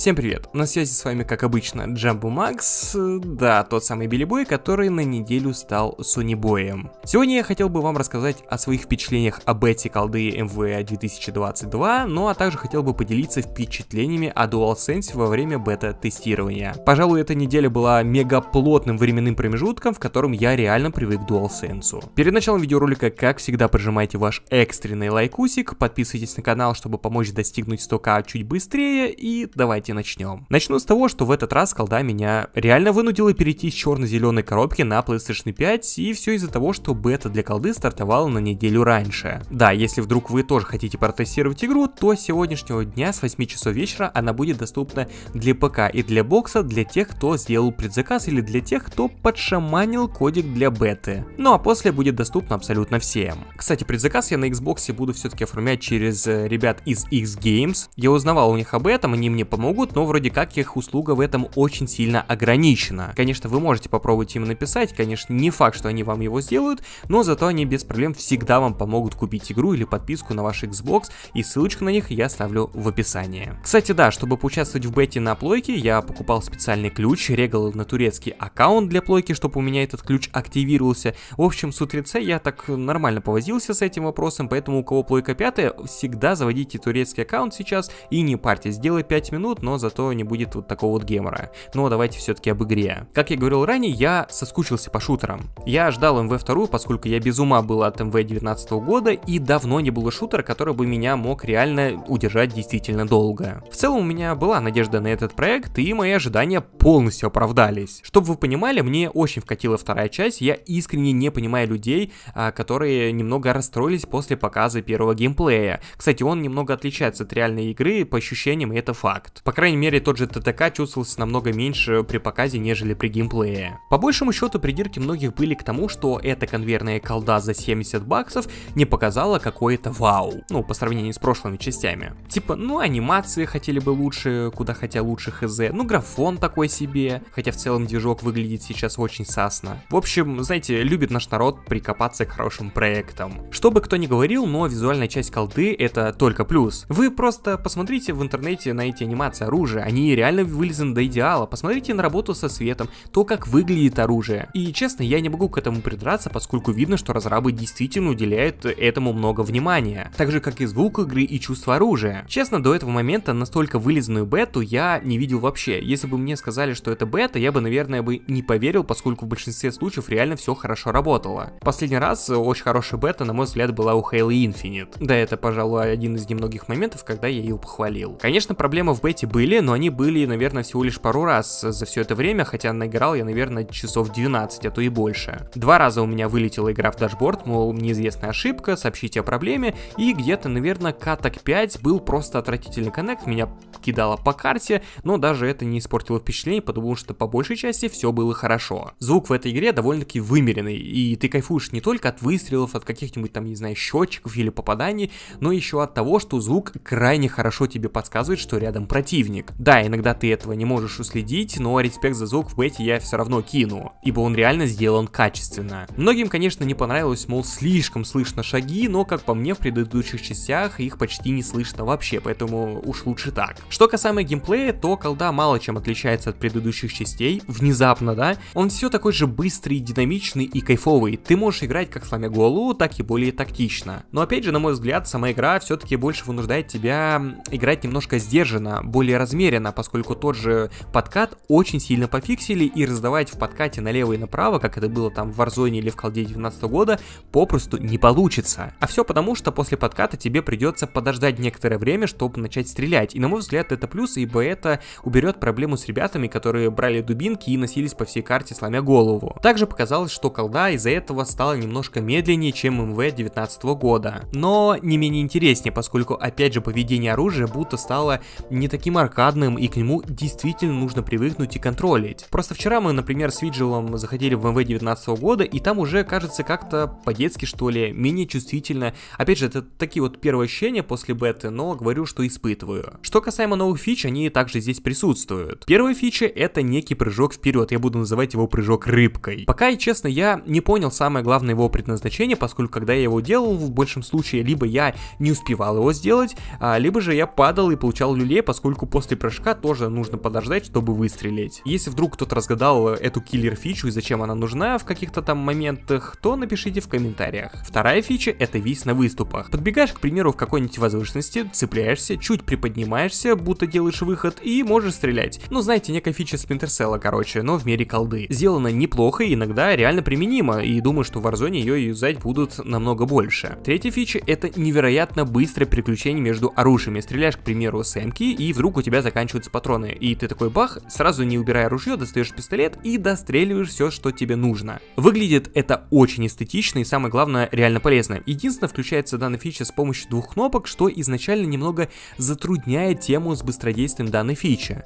Всем привет! На связи с вами, как обычно, Джамбу Макс, да, тот самый Билли который на неделю стал Сунибоем. Сегодня я хотел бы вам рассказать о своих впечатлениях об эти колды MV 2022, ну а также хотел бы поделиться впечатлениями о DualSense во время бета-тестирования. Пожалуй, эта неделя была мега плотным временным промежутком, в котором я реально привык к DualSense. Перед началом видеоролика, как всегда, прожимайте ваш экстренный лайкусик, подписывайтесь на канал, чтобы помочь достигнуть 100к чуть быстрее и давайте давайте начнем. Начну с того, что в этот раз колда меня реально вынудила перейти с черно-зеленой коробки на PlayStation 5, и все из-за того, что бета для колды стартовала на неделю раньше. Да, если вдруг вы тоже хотите протестировать игру, то с сегодняшнего дня с 8 часов вечера она будет доступна для ПК и для бокса, для тех, кто сделал предзаказ или для тех, кто подшаманил кодик для беты. Ну а после будет доступна абсолютно всем. Кстати, предзаказ я на Xbox буду все-таки оформлять через э, ребят из X Games. Я узнавал у них об этом, они мне помогут могут, но вроде как их услуга в этом очень сильно ограничена. Конечно, вы можете попробовать им написать, конечно, не факт, что они вам его сделают, но зато они без проблем всегда вам помогут купить игру или подписку на ваш Xbox, и ссылочку на них я оставлю в описании. Кстати, да, чтобы поучаствовать в бете на плойке, я покупал специальный ключ, регал на турецкий аккаунт для плойки, чтобы у меня этот ключ активировался. В общем, с утреца я так нормально повозился с этим вопросом, поэтому у кого плойка 5, всегда заводите турецкий аккаунт сейчас и не парьтесь, сделай 5 минут, но зато не будет вот такого вот гемора. Но давайте все-таки об игре. Как я говорил ранее, я соскучился по шутерам. Я ждал МВ-2, поскольку я без ума был от МВ-19 года, и давно не было шутера, который бы меня мог реально удержать действительно долго. В целом у меня была надежда на этот проект, и мои ожидания полностью оправдались. Чтобы вы понимали, мне очень вкатила вторая часть, я искренне не понимаю людей, а, которые немного расстроились после показа первого геймплея. Кстати, он немного отличается от реальной игры по ощущениям, и это факт. По крайней мере, тот же ТТК чувствовался намного меньше при показе, нежели при геймплее. По большему счету, придирки многих были к тому, что эта конвейерная колда за 70 баксов не показала какое-то вау. Ну, по сравнению с прошлыми частями. Типа, ну, анимации хотели бы лучше, куда хотя лучше хз. Ну, графон такой себе. Хотя в целом движок выглядит сейчас очень сасно. В общем, знаете, любит наш народ прикопаться к хорошим проектам. Что бы кто ни говорил, но визуальная часть колды это только плюс. Вы просто посмотрите в интернете на эти анимации получается оружие, они реально вылезаны до идеала, посмотрите на работу со светом, то, как выглядит оружие. И честно, я не могу к этому придраться, поскольку видно, что разрабы действительно уделяют этому много внимания. Так же, как и звук игры и чувство оружия. Честно, до этого момента настолько вылизанную бету я не видел вообще. Если бы мне сказали, что это бета, я бы, наверное, бы не поверил, поскольку в большинстве случаев реально все хорошо работало. Последний раз очень хорошая бета, на мой взгляд, была у Halo Infinite. Да, это, пожалуй, один из немногих моментов, когда я ее похвалил. Конечно, проблема в бете были, но они были, наверное, всего лишь пару раз за все это время, хотя наиграл я, наверное, часов 12, а то и больше. Два раза у меня вылетела игра в дашборд, мол, неизвестная ошибка, сообщите о проблеме, и где-то, наверное, каток 5 был просто отвратительный коннект, меня кидало по карте, но даже это не испортило впечатление, потому что по большей части все было хорошо. Звук в этой игре довольно-таки вымеренный, и ты кайфуешь не только от выстрелов, от каких-нибудь там, не знаю, счетчиков или попаданий, но еще от того, что звук крайне хорошо тебе подсказывает, что рядом противник противник. Да, иногда ты этого не можешь уследить, но респект за звук в бете я все равно кину, ибо он реально сделан качественно. Многим, конечно, не понравилось, мол, слишком слышно шаги, но, как по мне, в предыдущих частях их почти не слышно вообще, поэтому уж лучше так. Что касаемо геймплея, то колда мало чем отличается от предыдущих частей, внезапно, да? Он все такой же быстрый, динамичный и кайфовый. Ты можешь играть как сломя голову, так и более тактично. Но опять же, на мой взгляд, сама игра все-таки больше вынуждает тебя играть немножко сдержанно, более более размеренно, поскольку тот же подкат очень сильно пофиксили и раздавать в подкате налево и направо, как это было там в Warzone или в колде 19 года, попросту не получится. А все потому, что после подката тебе придется подождать некоторое время, чтобы начать стрелять. И на мой взгляд это плюс, ибо это уберет проблему с ребятами, которые брали дубинки и носились по всей карте, сломя голову. Также показалось, что колда из-за этого стала немножко медленнее, чем МВ 19 года. Но не менее интереснее, поскольку опять же поведение оружия будто стало не таким аркадным, и к нему действительно нужно привыкнуть и контролить. Просто вчера мы, например, с Виджелом заходили в МВ 19 года, и там уже кажется как-то по-детски, что ли, менее чувствительно. Опять же, это такие вот первые ощущения после беты, но говорю, что испытываю. Что касаемо новых фич, они также здесь присутствуют. Первая фича это некий прыжок вперед, я буду называть его прыжок рыбкой. Пока, и честно, я не понял самое главное его предназначение, поскольку когда я его делал, в большем случае, либо я не успевал его сделать, а, либо же я падал и получал люлей, поскольку после прыжка тоже нужно подождать, чтобы выстрелить. Если вдруг кто-то разгадал э, эту киллер-фичу и зачем она нужна в каких-то там моментах, то напишите в комментариях. Вторая фича — это вис на выступах. Подбегаешь, к примеру, в какой-нибудь возвышенности, цепляешься, чуть приподнимаешься, будто делаешь выход, и можешь стрелять. Ну, знаете, некая фича Спинтерселла, короче, но в мире колды. Сделано неплохо, и иногда реально применимо, и думаю, что в Warzone ее юзать будут намного больше. Третья фича — это невероятно быстрое приключение между оружиями. Стреляешь, к примеру, с эмки, и вдруг вдруг у тебя заканчиваются патроны. И ты такой бах, сразу не убирая ружье, достаешь пистолет и достреливаешь все, что тебе нужно. Выглядит это очень эстетично и самое главное, реально полезно. Единственное, включается данная фича с помощью двух кнопок, что изначально немного затрудняет тему с быстродействием данной фичи.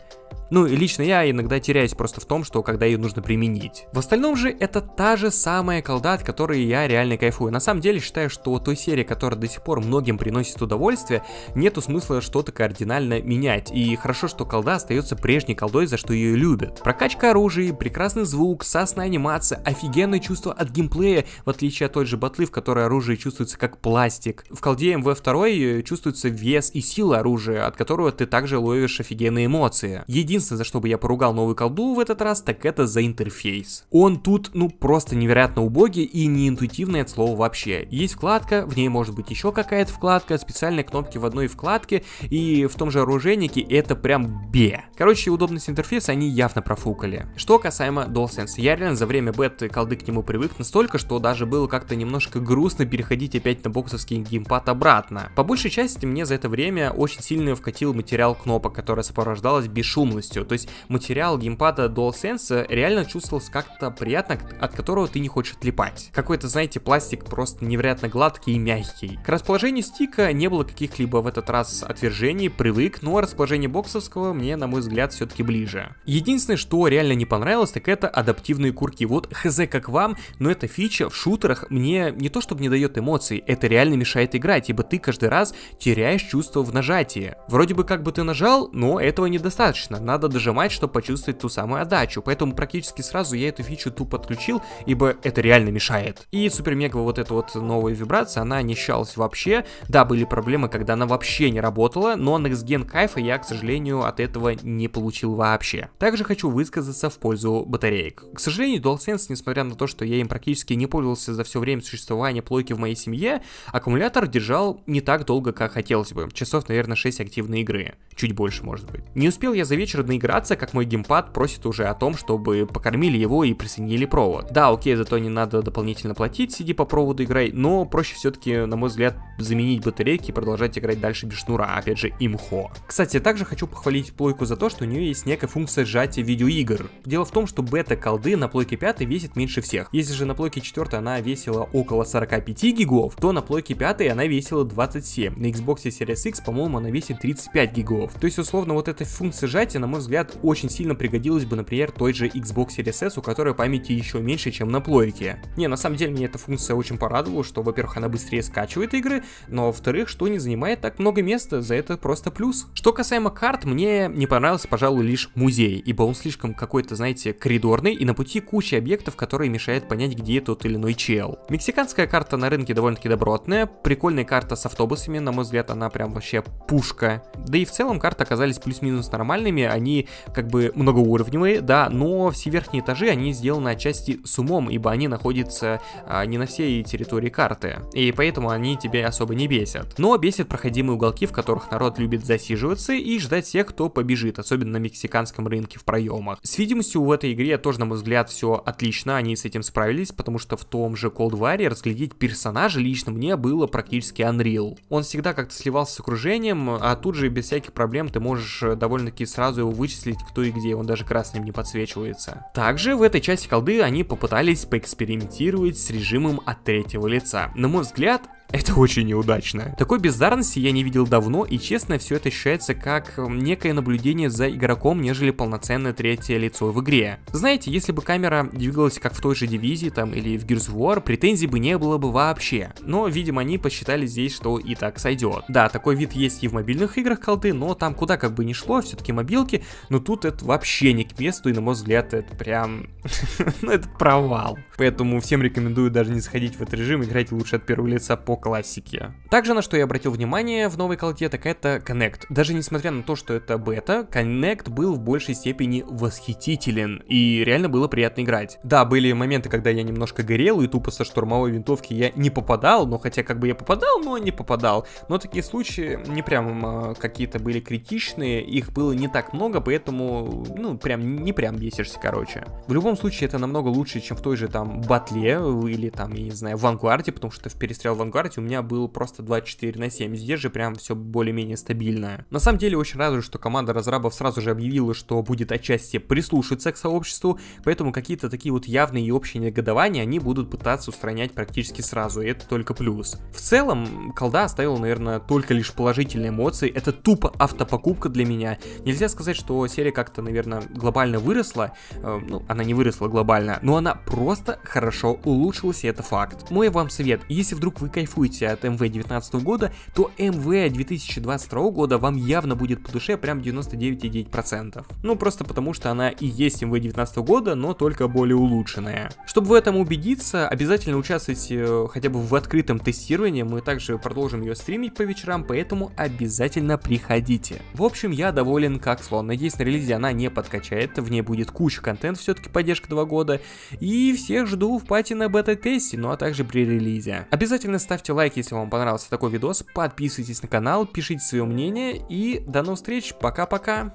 Ну и лично я иногда теряюсь просто в том, что когда ее нужно применить. В остальном же это та же самая колда, от которой я реально кайфую. На самом деле считаю, что той серии, которая до сих пор многим приносит удовольствие, нету смысла что-то кардинально менять. И хорошо, что колда остается прежней колдой, за что ее любят. Прокачка оружия, прекрасный звук, сасная анимация, офигенное чувство от геймплея, в отличие от той же батлы, в которой оружие чувствуется как пластик. В колде МВ2 э, чувствуется вес и сила оружия, от которого ты также ловишь офигенные эмоции. Еди единственное, за что бы я поругал новую колду в этот раз, так это за интерфейс. Он тут, ну, просто невероятно убогий и неинтуитивный от слова вообще. Есть вкладка, в ней может быть еще какая-то вкладка, специальные кнопки в одной вкладке, и в том же оружейнике это прям бе. Короче, удобность интерфейса они явно профукали. Что касаемо DualSense, я реально за время беты колды к нему привык настолько, что даже было как-то немножко грустно переходить опять на боксовский геймпад обратно. По большей части мне за это время очень сильно вкатил материал кнопок, которая сопровождалась бесшумностью полностью. То есть материал геймпада DualSense реально чувствовался как-то приятно, от которого ты не хочешь отлипать. Какой-то, знаете, пластик просто невероятно гладкий и мягкий. К расположению стика не было каких-либо в этот раз отвержений, привык, но расположение боксовского мне, на мой взгляд, все-таки ближе. Единственное, что реально не понравилось, так это адаптивные курки. Вот хз как вам, но эта фича в шутерах мне не то чтобы не дает эмоций, это реально мешает играть, ибо ты каждый раз теряешь чувство в нажатии. Вроде бы как бы ты нажал, но этого недостаточно, надо дожимать, чтобы почувствовать ту самую отдачу. Поэтому практически сразу я эту фичу тупо отключил, ибо это реально мешает. И супер-мега вот эта вот новая вибрация, она не ощущалась вообще. Да, были проблемы, когда она вообще не работала, но NextGen кайфа я, к сожалению, от этого не получил вообще. Также хочу высказаться в пользу батареек. К сожалению, DualSense, несмотря на то, что я им практически не пользовался за все время существования плойки в моей семье, аккумулятор держал не так долго, как хотелось бы. Часов, наверное, 6 активной игры. Чуть больше, может быть. Не успел я за вечер наиграться, как мой геймпад просит уже о том, чтобы покормили его и присоединили провод. Да, окей, зато не надо дополнительно платить, сиди по проводу играй, но проще все-таки, на мой взгляд, заменить батарейки и продолжать играть дальше без шнура, а опять же, имхо. Кстати, также хочу похвалить плойку за то, что у нее есть некая функция сжатия видеоигр. Дело в том, что бета-колды на плойке 5 весит меньше всех. Если же на плойке 4 она весила около 45 гигов, то на плойке 5 она весила 27. На Xbox Series X, по-моему, она весит 35 гигов. То есть, условно, вот эта функция сжатия, на мой мой взгляд, очень сильно пригодилась бы, например, той же Xbox Series S, у которой памяти еще меньше, чем на плойке. Не, на самом деле мне эта функция очень порадовала, что, во-первых, она быстрее скачивает игры, но, во-вторых, что не занимает так много места, за это просто плюс. Что касаемо карт, мне не понравился, пожалуй, лишь музей, ибо он слишком какой-то, знаете, коридорный, и на пути куча объектов, которые мешают понять, где тот или иной чел. Мексиканская карта на рынке довольно-таки добротная, прикольная карта с автобусами, на мой взгляд, она прям вообще пушка. Да и в целом карты оказались плюс-минус нормальными, они они как бы многоуровневые, да, но все верхние этажи, они сделаны отчасти с умом, ибо они находятся а, не на всей территории карты, и поэтому они тебя особо не бесят. Но бесят проходимые уголки, в которых народ любит засиживаться и ждать тех, кто побежит, особенно на мексиканском рынке в проемах. С видимостью в этой игре тоже, на мой взгляд, все отлично, они с этим справились, потому что в том же Cold War разглядеть персонажа лично мне было практически Unreal. Он всегда как-то сливался с окружением, а тут же без всяких проблем ты можешь э, довольно-таки сразу его вычислить кто и где, он даже красным не подсвечивается. Также в этой части колды они попытались поэкспериментировать с режимом от третьего лица. На мой взгляд, это очень неудачно. Такой бездарности я не видел давно, и честно, все это ощущается как э, некое наблюдение за игроком, нежели полноценное третье лицо в игре. Знаете, если бы камера двигалась как в той же дивизии там или в Gears of War, претензий бы не было бы вообще. Но, видимо, они посчитали здесь, что и так сойдет. Да, такой вид есть и в мобильных играх колды, но там куда как бы ни шло, все-таки мобилки, но тут это вообще не к месту, и на мой взгляд, это прям... ну, это провал. Поэтому всем рекомендую даже не заходить в этот режим, играть лучше от первого лица по классике. Также на что я обратил внимание в новой колде, так это Connect. Даже несмотря на то, что это бета, Connect был в большей степени восхитителен, и реально было приятно играть. Да, были моменты, когда я немножко горел, и тупо со штурмовой винтовки я не попадал, но хотя как бы я попадал, но не попадал. Но такие случаи не прям а, какие-то были критичные, их было не так много, поэтому, ну, прям не прям бесишься, короче. В любом случае, это намного лучше, чем в той же там батле или там, я не знаю, в Вангуарде, потому что в перестрел Вангуард карте у меня было просто 24 на 7. Здесь же прям все более-менее стабильное. На самом деле очень радует, что команда разрабов сразу же объявила, что будет отчасти прислушаться к сообществу, поэтому какие-то такие вот явные и общие негодования они будут пытаться устранять практически сразу, и это только плюс. В целом, колда оставила, наверное, только лишь положительные эмоции, это тупо автопокупка для меня. Нельзя сказать, что серия как-то, наверное, глобально выросла, э, ну, она не выросла глобально, но она просто хорошо улучшилась, и это факт. Мой вам совет, если вдруг вы кайфуете кайфуете от МВ 2019 года, то МВ 2022 года вам явно будет по душе прям 99,9%. Ну просто потому, что она и есть МВ 2019 года, но только более улучшенная. Чтобы в этом убедиться, обязательно участвуйте э, хотя бы в открытом тестировании, мы также продолжим ее стримить по вечерам, поэтому обязательно приходите. В общем, я доволен как слон, надеюсь на релизе она не подкачает, в ней будет куча контента, все-таки поддержка 2 года, и всех жду в пати на бета-тесте, ну а также при релизе. Обязательно ставьте ставьте лайк, если вам понравился такой видос, подписывайтесь на канал, пишите свое мнение и до новых встреч, пока-пока!